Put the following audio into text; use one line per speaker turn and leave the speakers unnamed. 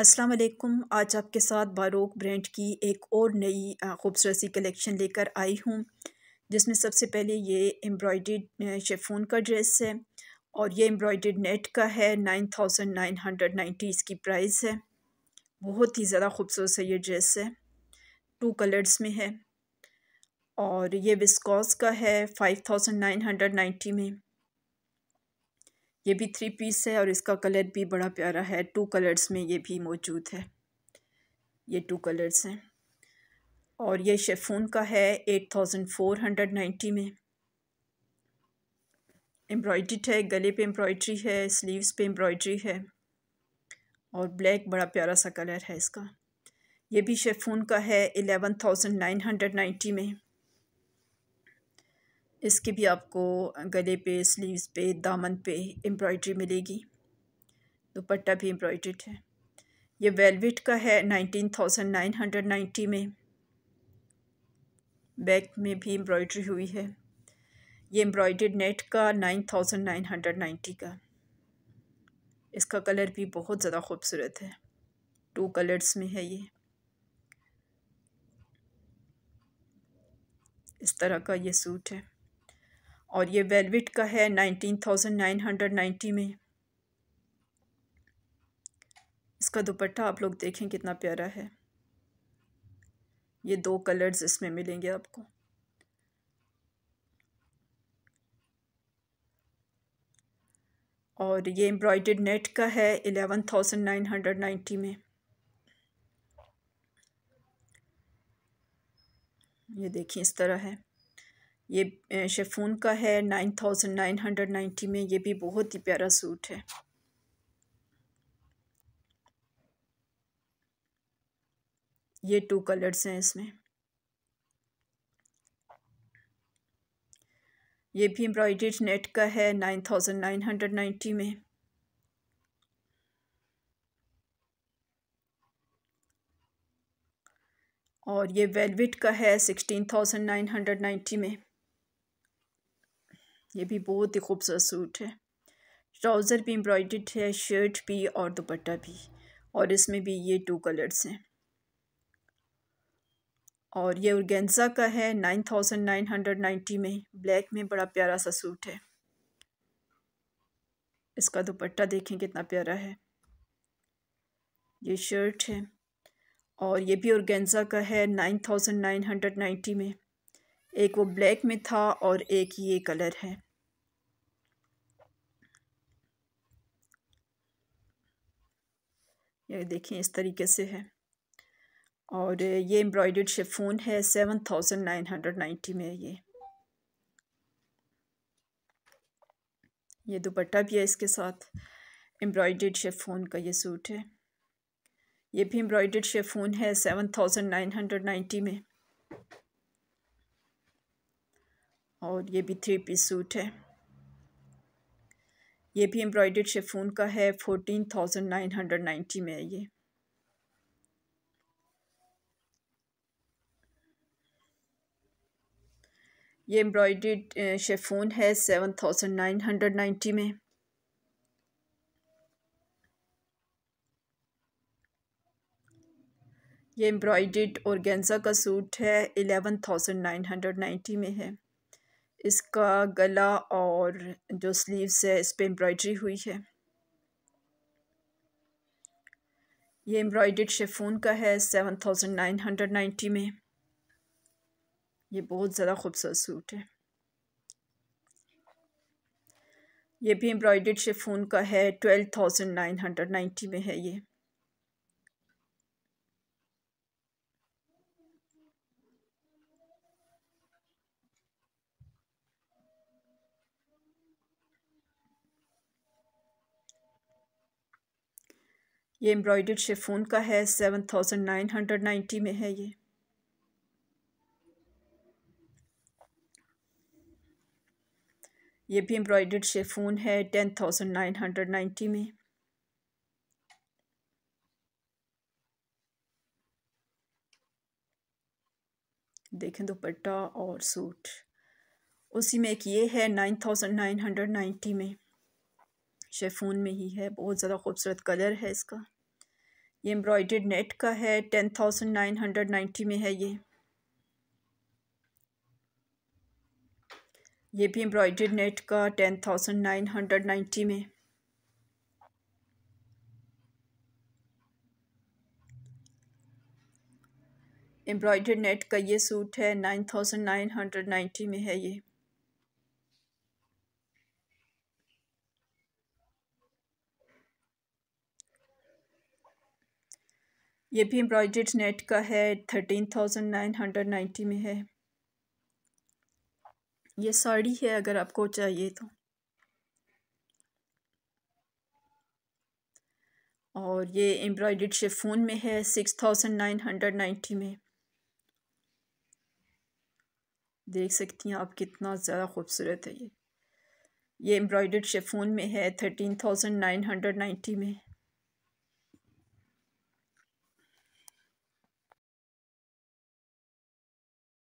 अस्सलाम वालेकुम आज आपके साथ बारोक ब्रांड की एक और नई खूबसूरत सी कलेक्शन लेकर आई हूँ जिसमें सबसे पहले ये एम्ब्रॉयड शेफोन का ड्रेस है और ये एम्ब्रॉयड नेट का है nine thousand nine hundred ninety इसकी प्राइस है बहुत ही ज़्यादा खूबसूरत सा ये ड्रेस है टू कलर्स में है और ये विस्कॉस का है five thousand nine hundred ninety में ये भी थ्री पीस है और इसका कलर भी बड़ा प्यारा है टू कलर्स में ये भी मौजूद है ये टू कलर्स हैं और ये शेफून का है eight thousand four hundred ninety में एम्ब्रॉयड्रीड है गले पे एम्ब्रॉयड्री है स्लीव्स पे एम्ब्रॉयड्री है और ब्लैक बड़ा प्यारा सा कलर है इसका ये भी शेफून का है eleven thousand nine hundred ninety में इसके भी आपको गले पे स्लीव्स पे दामन पे एम्ब्रॉयड्री मिलेगी दुपट्टा भी एम्ब्रॉयड्रीड है ये वेलवेट का है nineteen thousand nine hundred ninety में बैक में भी एम्ब्रॉयड्री हुई है ये एम्ब्रॉयड्रीड नेट का nine thousand nine hundred ninety का इसका कलर भी बहुत ज़्यादा खूबसूरत है टू कलर्स में है ये इस तरह का ये सूट है और ये वेलविट का है nineteen thousand nine hundred ninety में इसका दुपट्टा आप लोग देखें कितना प्यारा है ये दो कलर्स इसमें मिलेंगे आपको और ये एम्ब्रॉयड नेट का है eleven thousand nine hundred ninety में ये देखिए इस तरह है ये शेफून का है nine thousand nine hundred ninety में ये भी बहुत ही प्यारा सूट है ये टू कलर्स हैं इसमें ये भी एम्ब्रॉयडेड नेट का है nine thousand nine hundred ninety में और ये वेलवेट का है sixteen thousand nine hundred ninety में ये भी बहुत ही खूबसूरत सूट है ट्राउज़र भी एम्ब्रॉयड है शर्ट भी और दुपट्टा भी और इसमें भी ये टू कलर्स हैं और ये उर्गेंजा का है nine thousand nine hundred ninety में ब्लैक में बड़ा प्यारा सा सूट है इसका दुपट्टा देखें कितना प्यारा है ये शर्ट है और ये भी औरगेंजा का है nine thousand nine hundred ninety में एक वो ब्लैक में था और एक ये कलर है ये देखें इस तरीके से है और ये एम्ब्रॉयड शेफोन है seven thousand nine hundred ninety में ये ये दुपट्टा भी है इसके साथ एम्ब्रॉयड शेफोन का ये सूट है ये भी एम्ब्रॉयड शेफोन है seven thousand nine hundred ninety में और ये भी थ्री पीस सूट है ये भी एम्ब्रॉयडर्ड शेफून का है fourteen thousand nine hundred ninety में है ये ये एम्ब्रॉयडर्ड शेफून है seven thousand nine hundred ninety में ये एम्ब्रॉयडर्ड ऑर्गेन्जा का सूट है eleven thousand nine hundred ninety में है इसका गला और जो स्लीव्स है इस पर एम्ब्रॉयड्री हुई है ये एम्ब्रॉयड शेफून का है seven thousand nine hundred ninety में ये बहुत ज़्यादा खूबसूरत सूट है ये भी एम्ब्रॉयड शेफून का है twelve thousand nine hundred ninety में है ये ये एम्ब्रॉयडर्ड शेफोन का है seven thousand nine hundred ninety में है ये ये भी एम्ब्रॉयडर्ड शेफोन है ten thousand nine hundred ninety में देखें दोपट्टा और सूट उसी में एक ये है nine thousand nine hundred ninety में शेफून में ही है बहुत ज़्यादा खूबसूरत कलर है इसका ये एम्ब्रॉयड नेट का है ten thousand nine hundred ninety में है ये ये भी एम्ब्रॉयड नेट का ten thousand nine hundred ninety में एम्ब्रॉयड नेट का ये सूट है nine thousand nine hundred ninety में है ये ये भी एम्ब्रॉयड्रेड नेट का है thirteen thousand nine hundred ninety में है ये साड़ी है अगर आपको चाहिए तो और ये एम्ब्रॉयड्रेड शेफून में है six thousand nine hundred ninety में देख सकती हैं आप कितना ज़्यादा खूबसूरत है ये ये एम्ब्रॉयड्रेड शेफून में है thirteen thousand nine hundred ninety में